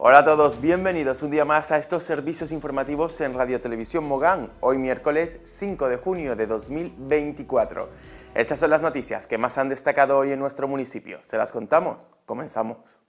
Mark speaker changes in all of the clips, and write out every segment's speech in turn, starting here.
Speaker 1: Hola a todos, bienvenidos un día más a estos servicios informativos en Radio Televisión Mogán, hoy miércoles 5 de junio de 2024. Estas son las noticias que más han destacado hoy en nuestro municipio. Se las contamos, comenzamos.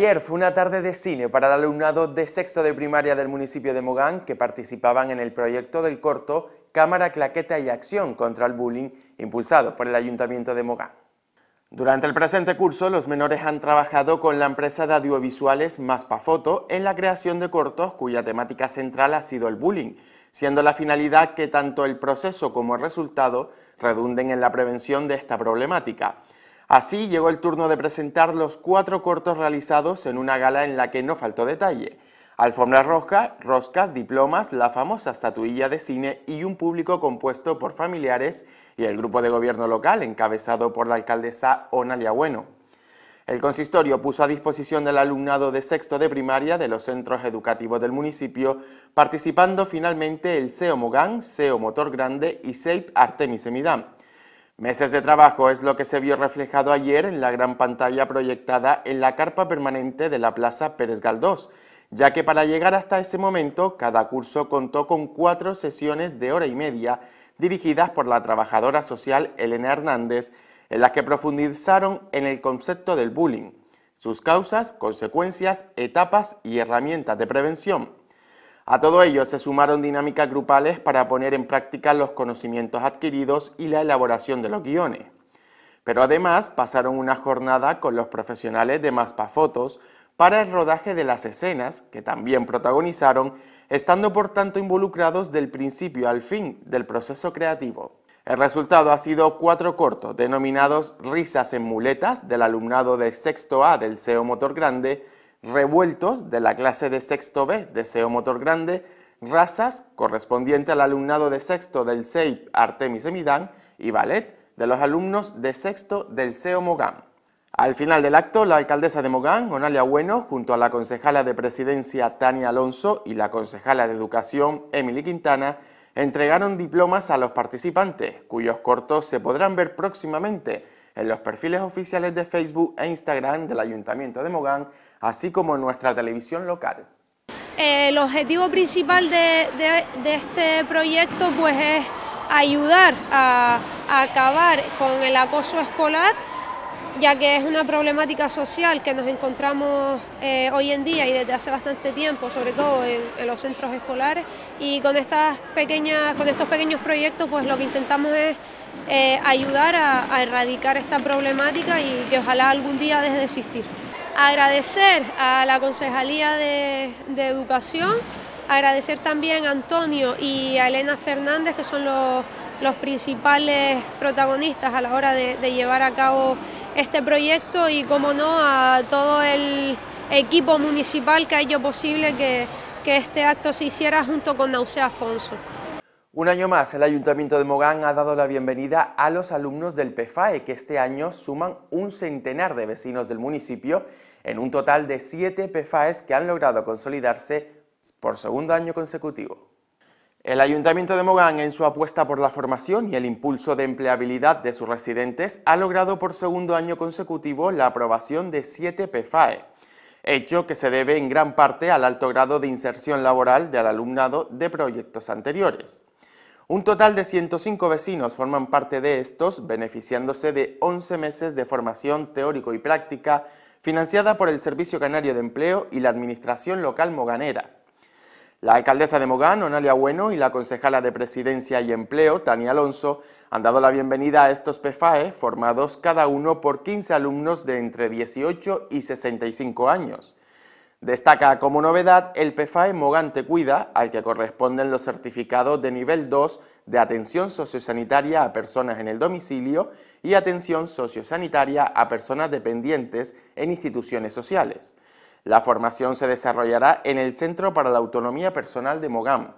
Speaker 1: Ayer fue una tarde de cine para el alumnado de sexto de primaria del municipio de Mogán que participaban en el proyecto del corto Cámara, Claqueta y Acción contra el Bullying, impulsado por el Ayuntamiento de Mogán. Durante el presente curso, los menores han trabajado con la empresa de audiovisuales Foto en la creación de cortos cuya temática central ha sido el bullying, siendo la finalidad que tanto el proceso como el resultado redunden en la prevención de esta problemática. Así llegó el turno de presentar los cuatro cortos realizados en una gala en la que no faltó detalle. Alfombra roja, roscas, diplomas, la famosa estatuilla de cine y un público compuesto por familiares y el grupo de gobierno local encabezado por la alcaldesa Onalia Bueno. El consistorio puso a disposición del alumnado de sexto de primaria de los centros educativos del municipio, participando finalmente el SEO Mogán, SEO Motor Grande y SEIP Artemis Emidam. Meses de trabajo es lo que se vio reflejado ayer en la gran pantalla proyectada en la carpa permanente de la Plaza Pérez Galdós, ya que para llegar hasta ese momento cada curso contó con cuatro sesiones de hora y media dirigidas por la trabajadora social Elena Hernández, en las que profundizaron en el concepto del bullying, sus causas, consecuencias, etapas y herramientas de prevención. A todo ello se sumaron dinámicas grupales para poner en práctica los conocimientos adquiridos y la elaboración de los guiones. Pero además pasaron una jornada con los profesionales de Fotos para el rodaje de las escenas, que también protagonizaron, estando por tanto involucrados del principio al fin del proceso creativo. El resultado ha sido cuatro cortos denominados Risas en muletas del alumnado de sexto A del CEO Motor Grande, revueltos de la clase de sexto B, SEO motor grande, razas correspondiente al alumnado de sexto del SEIP Artemis Emidán y ballet de los alumnos de sexto del SEO Mogán. Al final del acto, la alcaldesa de Mogán, Onalia Bueno, junto a la concejala de presidencia Tania Alonso y la concejala de educación Emily Quintana, entregaron diplomas a los participantes, cuyos cortos se podrán ver próximamente en los perfiles oficiales de Facebook e Instagram del Ayuntamiento de Mogán, así como en nuestra televisión local.
Speaker 2: Eh, el objetivo principal de, este proyecto pues, es ayudar a acabar con el acoso escolar ya que es una problemática social que nos encontramos eh, hoy en día y desde hace bastante tiempo, sobre todo en, los centros escolares. Y con, estas pequeñas, con estos pequeños proyectos, pues lo que intentamos es eh, ayudar a, erradicar esta problemática y que ojalá algún día deje de existir. Agradecer a la Concejalía de, Educación, agradecer también a Antonio y a Elena Fernández, que son los, principales protagonistas a la hora de llevar a cabo este proyecto y, como no, a todo el equipo municipal que ha hecho posible que, este acto se hiciera junto con Nausea Afonso.
Speaker 1: Un año más, el Ayuntamiento de Mogán ha dado la bienvenida a los alumnos del PFAE, que este año suman un centenar de vecinos del municipio, en un total de siete PFAEs que han logrado consolidarse por segundo año consecutivo. El Ayuntamiento de Mogán, en su apuesta por la formación y el impulso de empleabilidad de sus residentes, ha logrado por segundo año consecutivo la aprobación de siete PFAE, hecho que se debe en gran parte al alto grado de inserción laboral del alumnado de proyectos anteriores. Un total de 105 vecinos forman parte de estos, beneficiándose de 11 meses de formación teórico y práctica financiada por el Servicio Canario de Empleo y la Administración Local Moganera. La alcaldesa de Mogán, Onalia Bueno, y la concejala de Presidencia y Empleo, Tania Alonso, han dado la bienvenida a estos PFAE, formados cada uno por 15 alumnos de entre 18 y 65 años. Destaca como novedad el PFAE Mogante Cuida, al que corresponden los certificados de nivel 2 de atención sociosanitaria a personas en el domicilio y atención sociosanitaria a personas dependientes en instituciones sociales. La formación se desarrollará en el Centro para la Autonomía Personal de Mogam.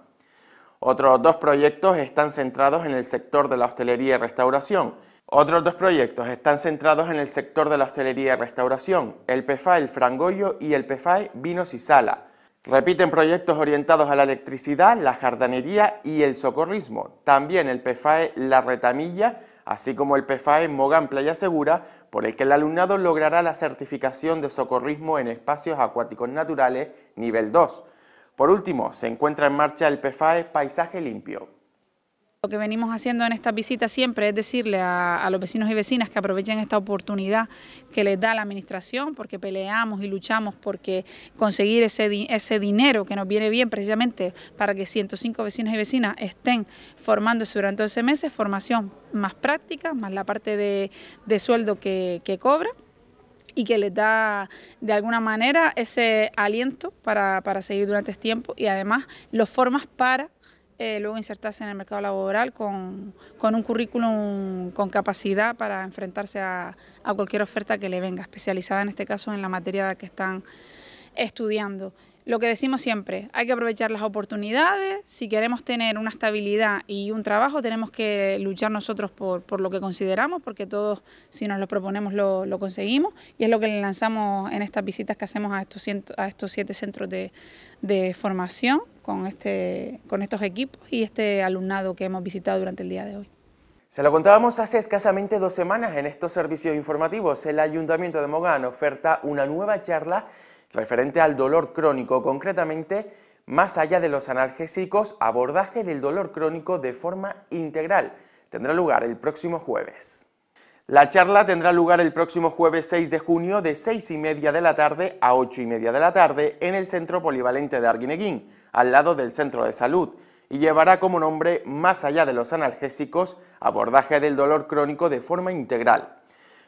Speaker 1: Otros dos proyectos están centrados en el sector de la hostelería y restauración. Otros dos proyectos están centrados en el sector de la hostelería y restauración, el PFAE El y el PFAE Vinos y Sala. Repiten proyectos orientados a la electricidad, la jardinería y el socorrismo. También el PFAE La Retamilla así como el PFAE Mogán Playa Segura, por el que el alumnado logrará la certificación de socorrismo en espacios acuáticos naturales nivel 2. Por último, se encuentra en marcha el PFAE Paisaje Limpio.
Speaker 2: Lo que venimos haciendo en esta visita siempre es decirle a, los vecinos y vecinas que aprovechen esta oportunidad que les da la administración, porque peleamos y luchamos porque conseguir ese, ese dinero que nos viene bien precisamente para que 105 vecinos y vecinas estén formándose durante 12 meses, formación más práctica, más la parte de, sueldo que, cobra y que les da de alguna manera ese aliento para, para seguir durante este tiempo y además los formas para eh, luego insertarse en el mercado laboral con, un currículum con capacidad para enfrentarse a cualquier oferta que le venga, especializada en este caso en la materia que están estudiando lo que decimos siempre, hay que aprovechar las oportunidades, si queremos tener una estabilidad y un trabajo tenemos que luchar nosotros por, lo que consideramos, porque todos si nos lo proponemos lo, conseguimos y es lo que lanzamos en estas visitas que hacemos a estos, a estos siete centros de, formación con, este, con estos equipos y este alumnado que hemos visitado durante el día de hoy.
Speaker 1: Se lo contábamos hace escasamente dos semanas en estos servicios informativos. El Ayuntamiento de Mogán oferta una nueva charla referente al dolor crónico, concretamente más allá de los analgésicos, abordaje del dolor crónico de forma integral. Tendrá lugar el próximo jueves. La charla tendrá lugar el próximo jueves 6 de junio de 6 y media de la tarde a 8 y media de la tarde en el Centro Polivalente de Arguineguín, al lado del Centro de Salud, y llevará como nombre Más allá de los analgésicos, abordaje del dolor crónico de forma integral.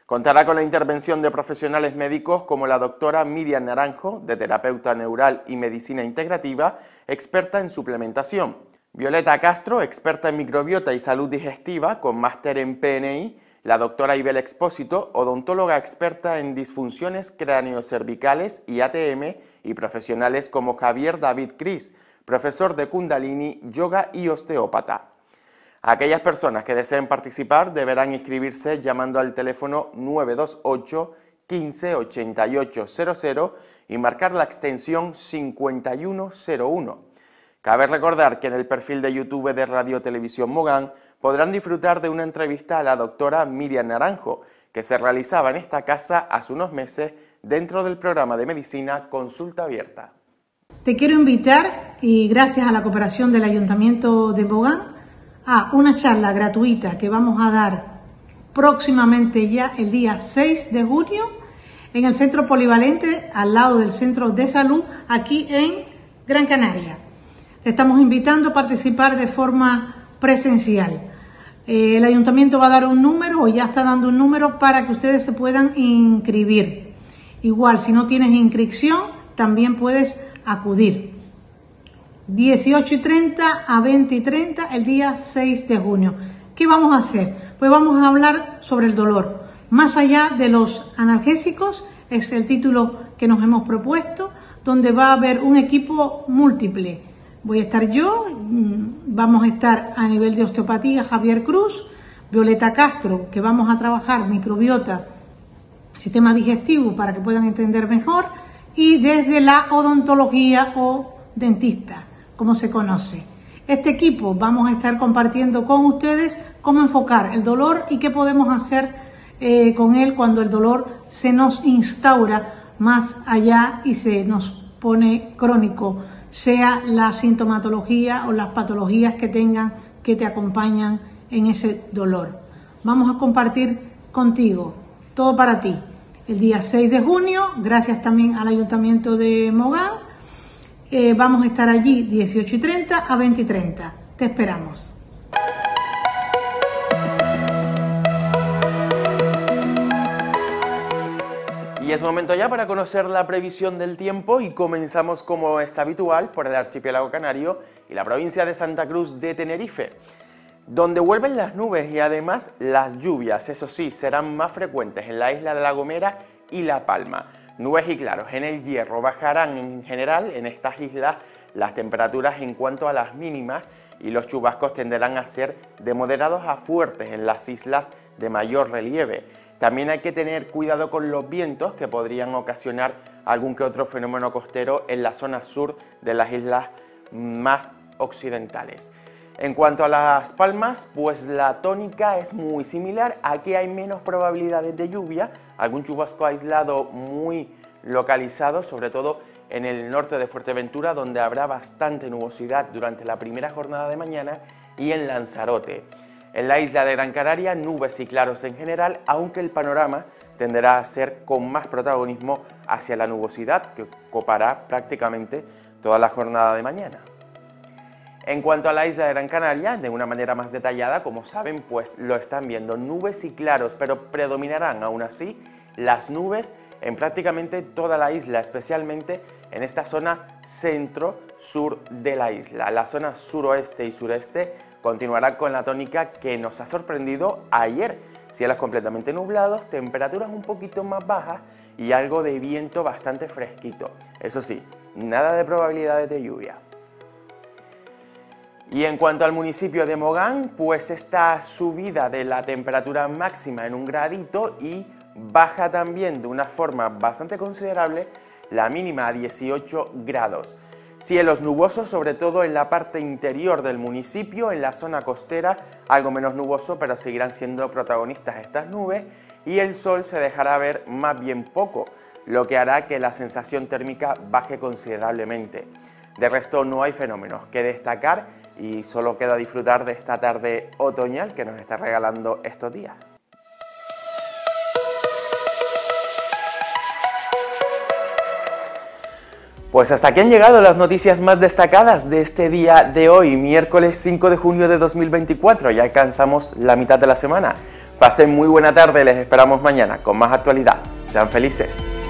Speaker 1: Contará con la intervención de profesionales médicos como la doctora Miriam Naranjo, de terapeuta neural y medicina integrativa, experta en suplementación. Violeta Castro, experta en microbiota y salud digestiva, con máster en PNI. La doctora Ibel Expósito, odontóloga experta en disfunciones cráneo-cervicales y ATM, y profesionales como Javier David Cris, profesor de Kundalini, yoga y osteópata. Aquellas personas que deseen participar deberán inscribirse llamando al teléfono 928 15 y marcar la extensión 5101. Cabe recordar que en el perfil de YouTube de Radio Televisión Mogán podrán disfrutar de una entrevista a la doctora Miriam Naranjo, que se realizaba en esta casa hace unos meses dentro del programa de medicina Consulta Abierta.
Speaker 3: Te quiero invitar y gracias a la cooperación del Ayuntamiento de Mogán a ah, una charla gratuita que vamos a dar próximamente ya el día 6 de junio en el Centro Polivalente al lado del Centro de Salud aquí en Gran Canaria. Te estamos invitando a participar de forma presencial. Eh, el ayuntamiento va a dar un número o ya está dando un número para que ustedes se puedan inscribir. Igual, si no tienes inscripción, también puedes acudir. 18 y 30 a 20 y 30 el día 6 de junio. ¿Qué vamos a hacer? Pues vamos a hablar sobre el dolor. Más allá de los analgésicos, es el título que nos hemos propuesto, donde va a haber un equipo múltiple. Voy a estar yo, mm, vamos a estar a nivel de osteopatía Javier Cruz, Violeta Castro, que vamos a trabajar microbiota, sistema digestivo para que puedan entender mejor, y desde la odontología o dentista como se conoce. Este equipo vamos a estar compartiendo con ustedes cómo enfocar el dolor y qué podemos hacer eh, con él cuando el dolor se nos instaura más allá y se nos pone crónico, sea la sintomatología o las patologías que tengan que te acompañan en ese dolor. Vamos a compartir contigo, todo para ti. El día 6 de junio, gracias también al Ayuntamiento de Mogán, eh, vamos a estar allí 18 y 30 a 20 y 30. Te esperamos.
Speaker 1: Y es momento ya para conocer la previsión del tiempo y comenzamos como es habitual por el archipiélago canario y la provincia de Santa Cruz de Tenerife, donde vuelven las nubes y además las lluvias, eso sí, serán más frecuentes en la isla de La Gomera y La Palma. Nubes y claros en el hierro bajarán en general en estas islas las temperaturas en cuanto a las mínimas y los chubascos tenderán a ser de moderados a fuertes en las islas de mayor relieve. También hay que tener cuidado con los vientos que podrían ocasionar algún que otro fenómeno costero en la zona sur de las islas más occidentales. En cuanto a las palmas, pues la tónica es muy similar. Aquí hay menos probabilidades de lluvia, algún chubasco aislado muy localizado, sobre todo en el norte de Fuerteventura, donde habrá bastante nubosidad durante la primera jornada de mañana, y en Lanzarote. En la isla de Gran Canaria, nubes y claros en general, aunque el panorama tenderá a ser con más protagonismo hacia la nubosidad, que copará prácticamente toda la jornada de mañana. En cuanto a la isla de Gran Canaria, de una manera más detallada, como saben, pues lo están viendo nubes y claros, pero predominarán aún así las nubes en prácticamente toda la isla, especialmente en esta zona centro-sur de la isla. La zona suroeste y sureste continuará con la tónica que nos ha sorprendido ayer. Cielos completamente nublados, temperaturas un poquito más bajas y algo de viento bastante fresquito. Eso sí, nada de probabilidades de lluvia. Y en cuanto al municipio de Mogán, pues está subida de la temperatura máxima en un gradito y baja también de una forma bastante considerable la mínima a 18 grados. Cielos nubosos, sobre todo en la parte interior del municipio, en la zona costera, algo menos nuboso, pero seguirán siendo protagonistas estas nubes y el sol se dejará ver más bien poco, lo que hará que la sensación térmica baje considerablemente. De resto no hay fenómenos que destacar y solo queda disfrutar de esta tarde otoñal que nos está regalando estos días. Pues hasta aquí han llegado las noticias más destacadas de este día de hoy, miércoles 5 de junio de 2024. Ya alcanzamos la mitad de la semana. Pasen muy buena tarde, les esperamos mañana con más actualidad. Sean felices.